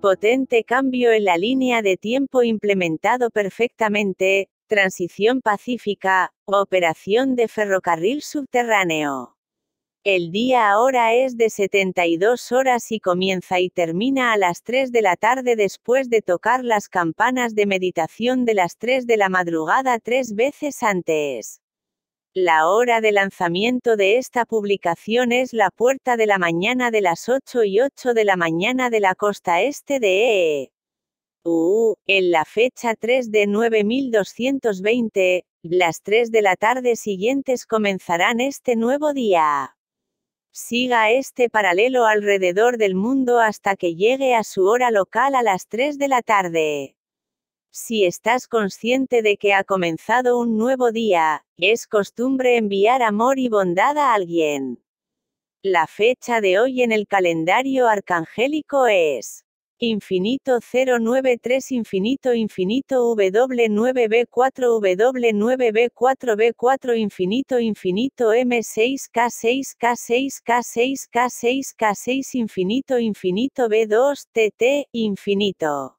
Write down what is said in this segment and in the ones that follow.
Potente cambio en la línea de tiempo implementado perfectamente, transición pacífica, operación de ferrocarril subterráneo. El día ahora es de 72 horas y comienza y termina a las 3 de la tarde después de tocar las campanas de meditación de las 3 de la madrugada tres veces antes. La hora de lanzamiento de esta publicación es la puerta de la mañana de las 8 y 8 de la mañana de la costa este de e e. UU, uh, en la fecha 3 de 9220, las 3 de la tarde siguientes comenzarán este nuevo día. Siga este paralelo alrededor del mundo hasta que llegue a su hora local a las 3 de la tarde. Si estás consciente de que ha comenzado un nuevo día, es costumbre enviar amor y bondad a alguien. La fecha de hoy en el calendario arcangélico es infinito 093 infinito infinito W9B4W9B4B4 infinito infinito M6K6K6K6K6K6 infinito infinito B2TT infinito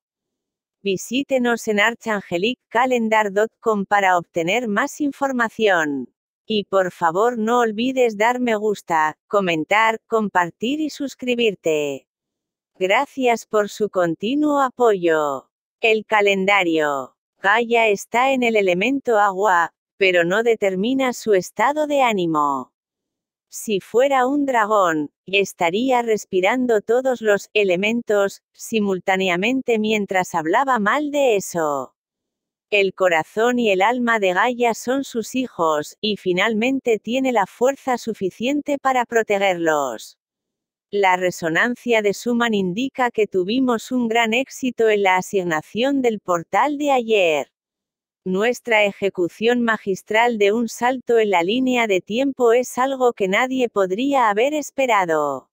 Visítenos en archangeliccalendar.com para obtener más información. Y por favor no olvides dar me gusta, comentar, compartir y suscribirte. Gracias por su continuo apoyo. El calendario. Gaia está en el elemento agua, pero no determina su estado de ánimo. Si fuera un dragón, estaría respirando todos los elementos simultáneamente mientras hablaba mal de eso. El corazón y el alma de Gaia son sus hijos, y finalmente tiene la fuerza suficiente para protegerlos. La resonancia de Suman indica que tuvimos un gran éxito en la asignación del portal de ayer. Nuestra ejecución magistral de un salto en la línea de tiempo es algo que nadie podría haber esperado.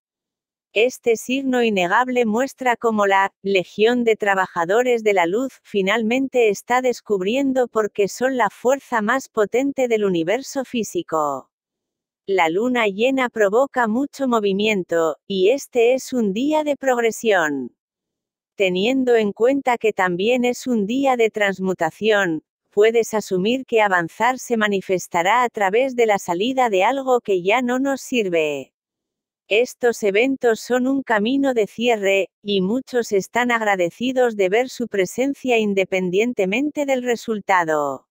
Este signo innegable muestra cómo la Legión de Trabajadores de la Luz finalmente está descubriendo por qué son la fuerza más potente del universo físico. La luna llena provoca mucho movimiento, y este es un día de progresión teniendo en cuenta que también es un día de transmutación, puedes asumir que avanzar se manifestará a través de la salida de algo que ya no nos sirve. Estos eventos son un camino de cierre, y muchos están agradecidos de ver su presencia independientemente del resultado.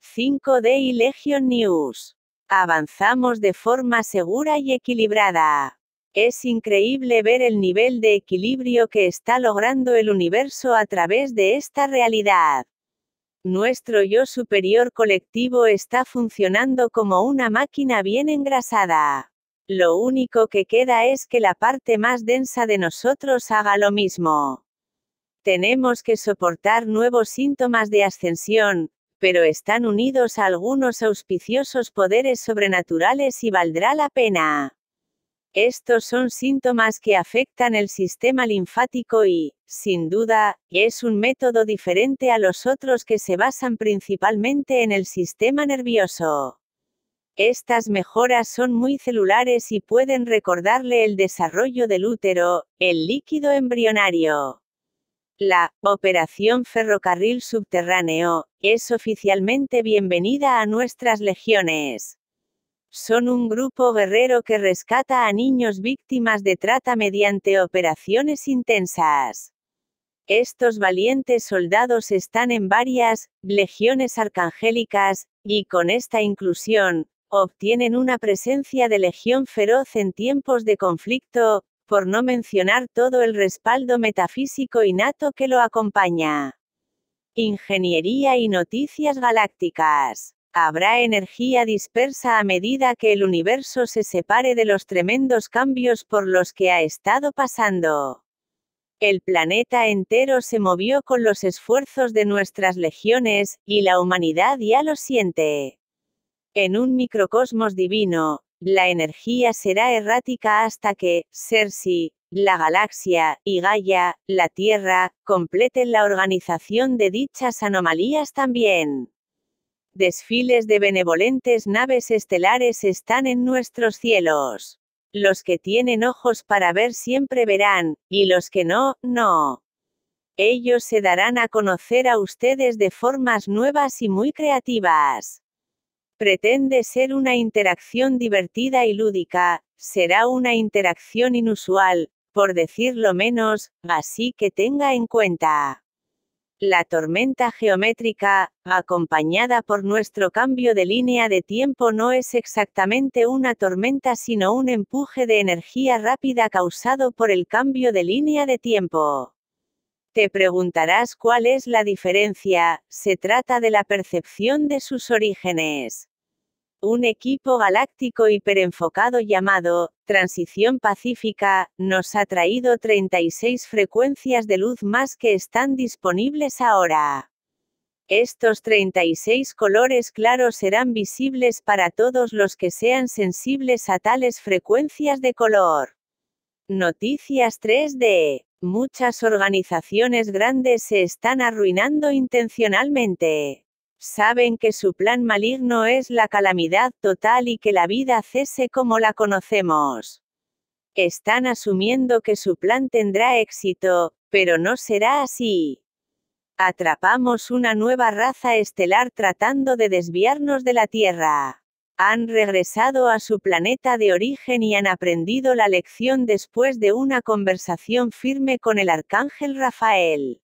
5D y Legion News. Avanzamos de forma segura y equilibrada. Es increíble ver el nivel de equilibrio que está logrando el universo a través de esta realidad. Nuestro yo superior colectivo está funcionando como una máquina bien engrasada. Lo único que queda es que la parte más densa de nosotros haga lo mismo. Tenemos que soportar nuevos síntomas de ascensión, pero están unidos a algunos auspiciosos poderes sobrenaturales y valdrá la pena. Estos son síntomas que afectan el sistema linfático y, sin duda, es un método diferente a los otros que se basan principalmente en el sistema nervioso. Estas mejoras son muy celulares y pueden recordarle el desarrollo del útero, el líquido embrionario. La Operación Ferrocarril Subterráneo es oficialmente bienvenida a nuestras legiones. Son un grupo guerrero que rescata a niños víctimas de trata mediante operaciones intensas. Estos valientes soldados están en varias legiones arcangélicas, y con esta inclusión, obtienen una presencia de legión feroz en tiempos de conflicto, por no mencionar todo el respaldo metafísico innato que lo acompaña. Ingeniería y noticias galácticas habrá energía dispersa a medida que el universo se separe de los tremendos cambios por los que ha estado pasando. El planeta entero se movió con los esfuerzos de nuestras legiones, y la humanidad ya lo siente. En un microcosmos divino, la energía será errática hasta que, Cersei, la galaxia, y Gaia, la Tierra, completen la organización de dichas anomalías también. Desfiles de benevolentes naves estelares están en nuestros cielos. Los que tienen ojos para ver siempre verán, y los que no, no. Ellos se darán a conocer a ustedes de formas nuevas y muy creativas. Pretende ser una interacción divertida y lúdica, será una interacción inusual, por decirlo menos, así que tenga en cuenta la tormenta geométrica, acompañada por nuestro cambio de línea de tiempo no es exactamente una tormenta sino un empuje de energía rápida causado por el cambio de línea de tiempo. Te preguntarás cuál es la diferencia, se trata de la percepción de sus orígenes un equipo galáctico hiperenfocado llamado Transición Pacífica, nos ha traído 36 frecuencias de luz más que están disponibles ahora. Estos 36 colores claros serán visibles para todos los que sean sensibles a tales frecuencias de color. Noticias 3D. Muchas organizaciones grandes se están arruinando intencionalmente saben que su plan maligno es la calamidad total y que la vida cese como la conocemos. Están asumiendo que su plan tendrá éxito, pero no será así. Atrapamos una nueva raza estelar tratando de desviarnos de la Tierra. Han regresado a su planeta de origen y han aprendido la lección después de una conversación firme con el arcángel Rafael.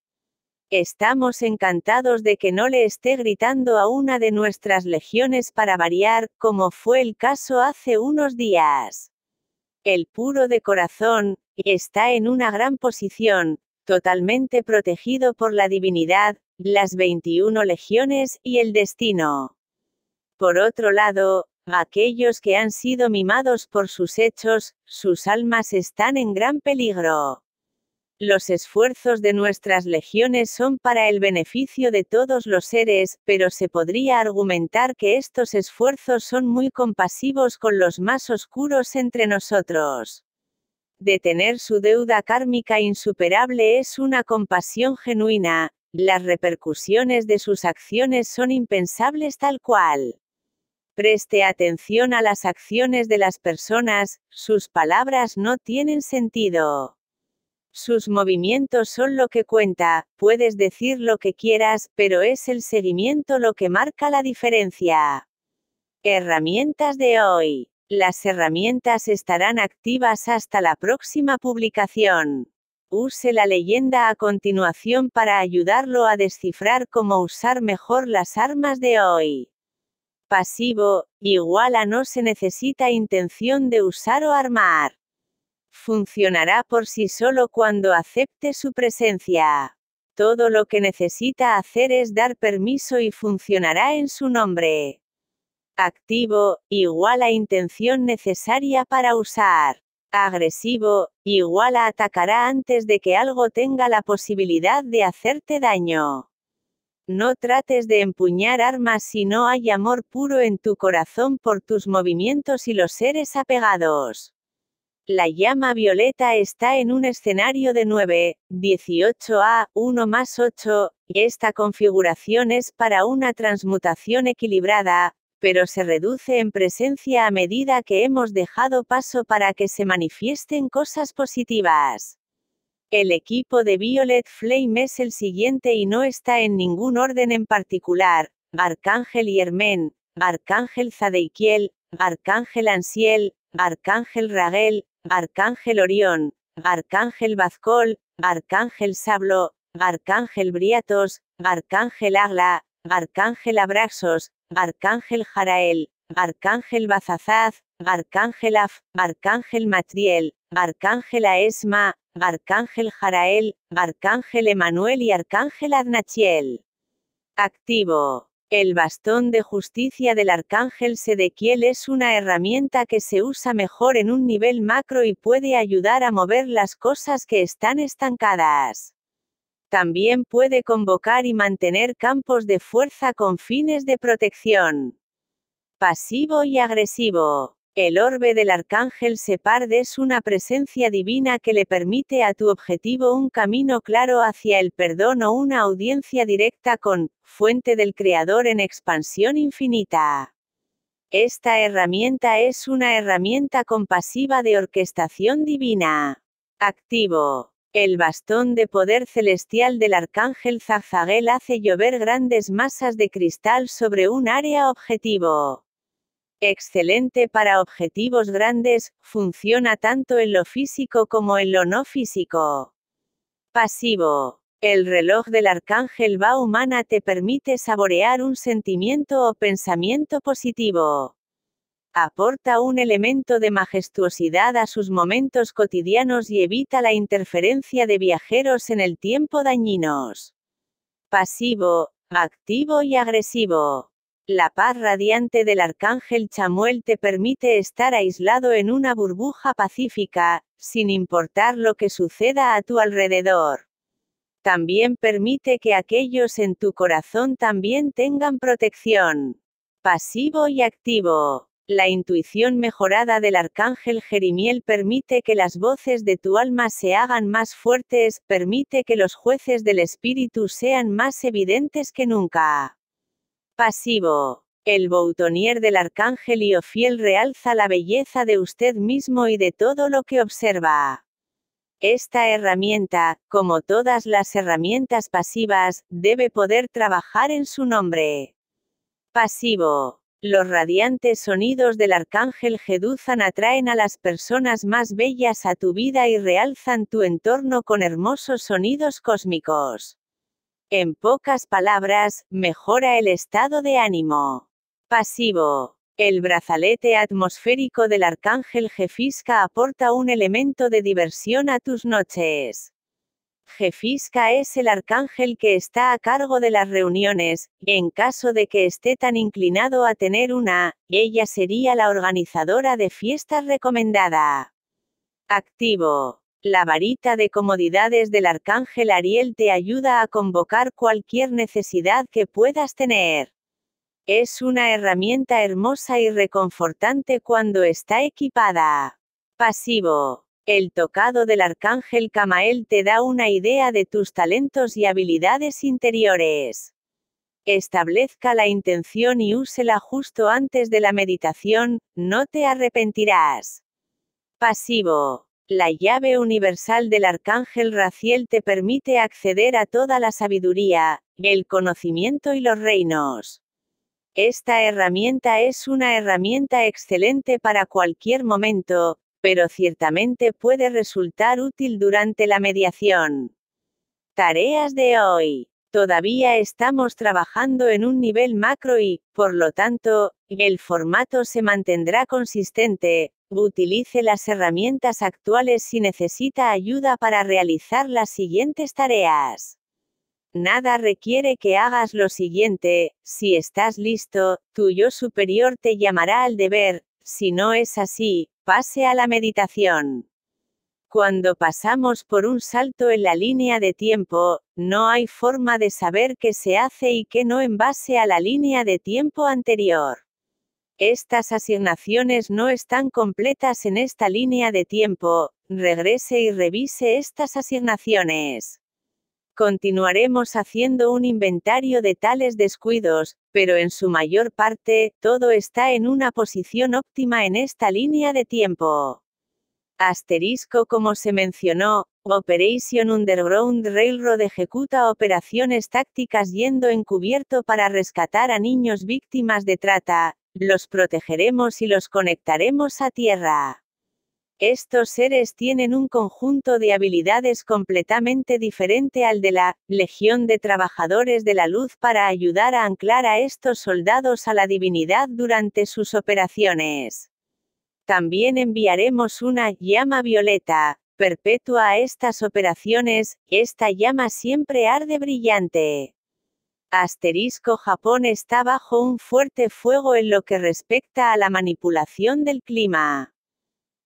Estamos encantados de que no le esté gritando a una de nuestras legiones para variar, como fue el caso hace unos días. El puro de corazón, está en una gran posición, totalmente protegido por la divinidad, las 21 legiones y el destino. Por otro lado, aquellos que han sido mimados por sus hechos, sus almas están en gran peligro. Los esfuerzos de nuestras legiones son para el beneficio de todos los seres, pero se podría argumentar que estos esfuerzos son muy compasivos con los más oscuros entre nosotros. Detener su deuda kármica insuperable es una compasión genuina, las repercusiones de sus acciones son impensables tal cual. Preste atención a las acciones de las personas, sus palabras no tienen sentido. Sus movimientos son lo que cuenta, puedes decir lo que quieras, pero es el seguimiento lo que marca la diferencia. Herramientas de hoy. Las herramientas estarán activas hasta la próxima publicación. Use la leyenda a continuación para ayudarlo a descifrar cómo usar mejor las armas de hoy. Pasivo, igual a no se necesita intención de usar o armar. Funcionará por sí solo cuando acepte su presencia. Todo lo que necesita hacer es dar permiso y funcionará en su nombre. Activo, igual a intención necesaria para usar. Agresivo, igual a atacará antes de que algo tenga la posibilidad de hacerte daño. No trates de empuñar armas si no hay amor puro en tu corazón por tus movimientos y los seres apegados. La llama violeta está en un escenario de 9, 18A, 1 más 8, y esta configuración es para una transmutación equilibrada, pero se reduce en presencia a medida que hemos dejado paso para que se manifiesten cosas positivas. El equipo de Violet Flame es el siguiente y no está en ningún orden en particular, Arcángel Yermen, Arcángel Zadeikiel, Arcángel Ansiel, Arcángel Raguel, Arcángel Orión, Arcángel Bazcol, Arcángel Sablo, Arcángel Briatos, Arcángel Agla, Arcángel Abraxos, Arcángel Jarael, Arcángel Bazazaz, Arcángel Af, Arcángel Matriel, Arcángel Aesma, Arcángel Jarael, Arcángel Emanuel y Arcángel Arnachiel. Activo. El bastón de justicia del arcángel Sedequiel es una herramienta que se usa mejor en un nivel macro y puede ayudar a mover las cosas que están estancadas. También puede convocar y mantener campos de fuerza con fines de protección. Pasivo y agresivo. El orbe del arcángel Separd es una presencia divina que le permite a tu objetivo un camino claro hacia el perdón o una audiencia directa con, fuente del Creador en expansión infinita. Esta herramienta es una herramienta compasiva de orquestación divina. Activo. El bastón de poder celestial del arcángel Zazagel hace llover grandes masas de cristal sobre un área objetivo. Excelente para objetivos grandes, funciona tanto en lo físico como en lo no físico. Pasivo. El reloj del arcángel va humana te permite saborear un sentimiento o pensamiento positivo. Aporta un elemento de majestuosidad a sus momentos cotidianos y evita la interferencia de viajeros en el tiempo dañinos. Pasivo, activo y agresivo la paz radiante del arcángel Chamuel te permite estar aislado en una burbuja pacífica, sin importar lo que suceda a tu alrededor. También permite que aquellos en tu corazón también tengan protección. Pasivo y activo. La intuición mejorada del arcángel Jerimiel permite que las voces de tu alma se hagan más fuertes, permite que los jueces del espíritu sean más evidentes que nunca. Pasivo. El boutonier del arcángel y Ofiel realza la belleza de usted mismo y de todo lo que observa. Esta herramienta, como todas las herramientas pasivas, debe poder trabajar en su nombre. Pasivo. Los radiantes sonidos del arcángel Jeduzan atraen a las personas más bellas a tu vida y realzan tu entorno con hermosos sonidos cósmicos. En pocas palabras, mejora el estado de ánimo. Pasivo. El brazalete atmosférico del arcángel Jefisca aporta un elemento de diversión a tus noches. Jefisca es el arcángel que está a cargo de las reuniones, en caso de que esté tan inclinado a tener una, ella sería la organizadora de fiestas recomendada. Activo. La varita de comodidades del arcángel Ariel te ayuda a convocar cualquier necesidad que puedas tener. Es una herramienta hermosa y reconfortante cuando está equipada. Pasivo. El tocado del arcángel Camael te da una idea de tus talentos y habilidades interiores. Establezca la intención y úsela justo antes de la meditación, no te arrepentirás. Pasivo. La llave universal del arcángel Raciel te permite acceder a toda la sabiduría, el conocimiento y los reinos. Esta herramienta es una herramienta excelente para cualquier momento, pero ciertamente puede resultar útil durante la mediación. Tareas de hoy. Todavía estamos trabajando en un nivel macro y, por lo tanto, el formato se mantendrá consistente, Utilice las herramientas actuales si necesita ayuda para realizar las siguientes tareas. Nada requiere que hagas lo siguiente, si estás listo, tu yo superior te llamará al deber, si no es así, pase a la meditación. Cuando pasamos por un salto en la línea de tiempo, no hay forma de saber qué se hace y qué no en base a la línea de tiempo anterior. Estas asignaciones no están completas en esta línea de tiempo, regrese y revise estas asignaciones. Continuaremos haciendo un inventario de tales descuidos, pero en su mayor parte, todo está en una posición óptima en esta línea de tiempo. Asterisco como se mencionó, Operation Underground Railroad ejecuta operaciones tácticas yendo encubierto para rescatar a niños víctimas de trata, los protegeremos y los conectaremos a tierra. Estos seres tienen un conjunto de habilidades completamente diferente al de la Legión de Trabajadores de la Luz para ayudar a anclar a estos soldados a la divinidad durante sus operaciones. También enviaremos una llama violeta, perpetua a estas operaciones, esta llama siempre arde brillante. Asterisco Japón está bajo un fuerte fuego en lo que respecta a la manipulación del clima.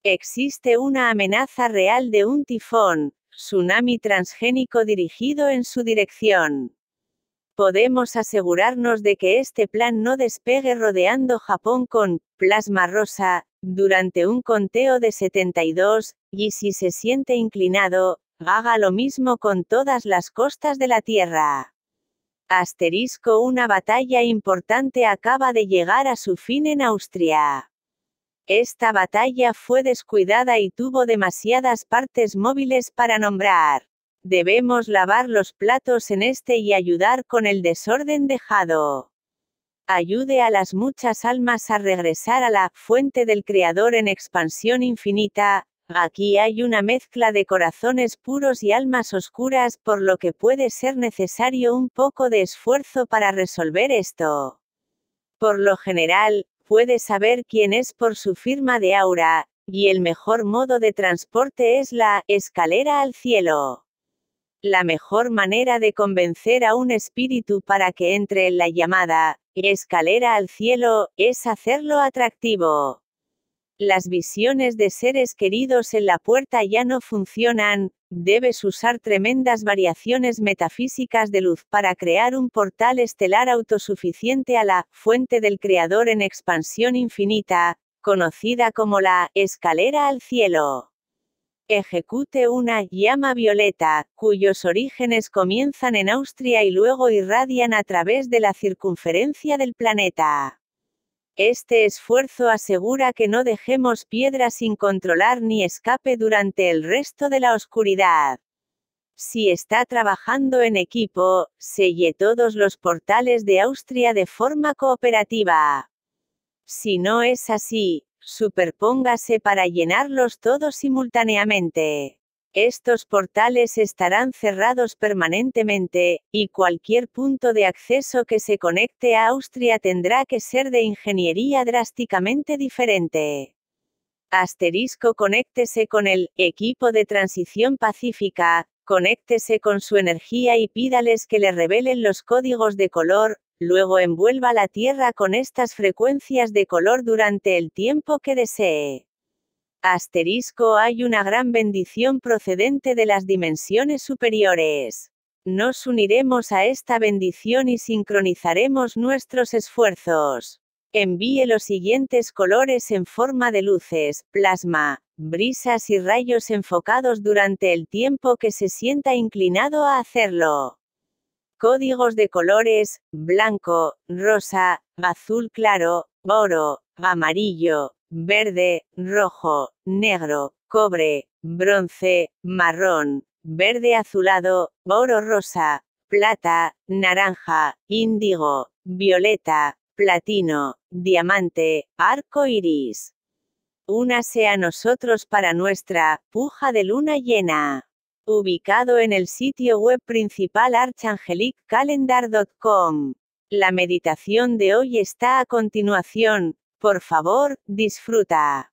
Existe una amenaza real de un tifón, tsunami transgénico dirigido en su dirección. Podemos asegurarnos de que este plan no despegue rodeando Japón con plasma rosa, durante un conteo de 72, y si se siente inclinado, haga lo mismo con todas las costas de la Tierra. Asterisco Una batalla importante acaba de llegar a su fin en Austria. Esta batalla fue descuidada y tuvo demasiadas partes móviles para nombrar. Debemos lavar los platos en este y ayudar con el desorden dejado ayude a las muchas almas a regresar a la fuente del Creador en expansión infinita, Aquí hay una mezcla de corazones puros y almas oscuras, por lo que puede ser necesario un poco de esfuerzo para resolver esto. Por lo general, puede saber quién es por su firma de aura, y el mejor modo de transporte es la escalera al cielo. La mejor manera de convencer a un espíritu para que entre en la llamada escalera al cielo es hacerlo atractivo las visiones de seres queridos en la puerta ya no funcionan, debes usar tremendas variaciones metafísicas de luz para crear un portal estelar autosuficiente a la fuente del Creador en expansión infinita, conocida como la escalera al cielo. Ejecute una llama violeta, cuyos orígenes comienzan en Austria y luego irradian a través de la circunferencia del planeta. Este esfuerzo asegura que no dejemos piedra sin controlar ni escape durante el resto de la oscuridad. Si está trabajando en equipo, selle todos los portales de Austria de forma cooperativa. Si no es así, superpóngase para llenarlos todos simultáneamente. Estos portales estarán cerrados permanentemente, y cualquier punto de acceso que se conecte a Austria tendrá que ser de ingeniería drásticamente diferente. Asterisco conéctese con el equipo de transición pacífica, conéctese con su energía y pídales que le revelen los códigos de color, luego envuelva la Tierra con estas frecuencias de color durante el tiempo que desee. Asterisco hay una gran bendición procedente de las dimensiones superiores. Nos uniremos a esta bendición y sincronizaremos nuestros esfuerzos. Envíe los siguientes colores en forma de luces, plasma, brisas y rayos enfocados durante el tiempo que se sienta inclinado a hacerlo. Códigos de colores, blanco, rosa, azul claro, oro, amarillo, verde, rojo, negro, cobre, bronce, marrón, verde azulado, oro rosa, plata, naranja, índigo, violeta, platino, diamante, arco iris. Únase a nosotros para nuestra puja de luna llena. Ubicado en el sitio web principal archangeliccalendar.com La meditación de hoy está a continuación, por favor, disfruta.